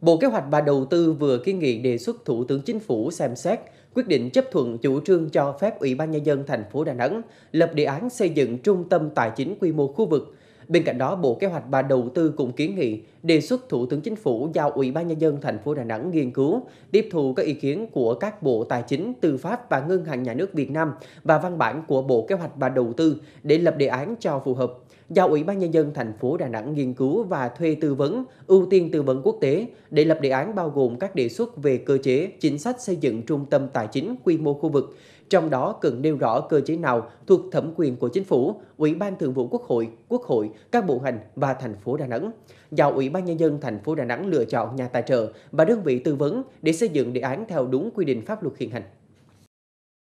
Bộ Kế hoạch và Đầu tư vừa kiến nghị đề xuất Thủ tướng Chính phủ xem xét quyết định chấp thuận chủ trương cho phép Ủy ban nhân dân thành phố Đà Nẵng lập đề án xây dựng trung tâm tài chính quy mô khu vực Bên cạnh đó, Bộ Kế hoạch và Đầu tư cũng kiến nghị đề xuất Thủ tướng Chính phủ giao Ủy ban nhân dân thành phố Đà Nẵng nghiên cứu, tiếp thu các ý kiến của các Bộ Tài chính, Tư pháp và Ngân hàng Nhà nước Việt Nam và văn bản của Bộ Kế hoạch và Đầu tư để lập đề án cho phù hợp giao Ủy ban Nhân dân thành phố Đà Nẵng nghiên cứu và thuê tư vấn, ưu tiên tư vấn quốc tế để lập đề án bao gồm các đề xuất về cơ chế, chính sách xây dựng trung tâm tài chính quy mô khu vực, trong đó cần nêu rõ cơ chế nào thuộc thẩm quyền của chính phủ, Ủy ban Thường vụ Quốc hội, Quốc hội, các bộ ngành và thành phố Đà Nẵng. Giao Ủy ban nhân dân thành phố Đà Nẵng lựa chọn nhà tài trợ và đơn vị tư vấn để xây dựng đề án theo đúng quy định pháp luật hiện hành.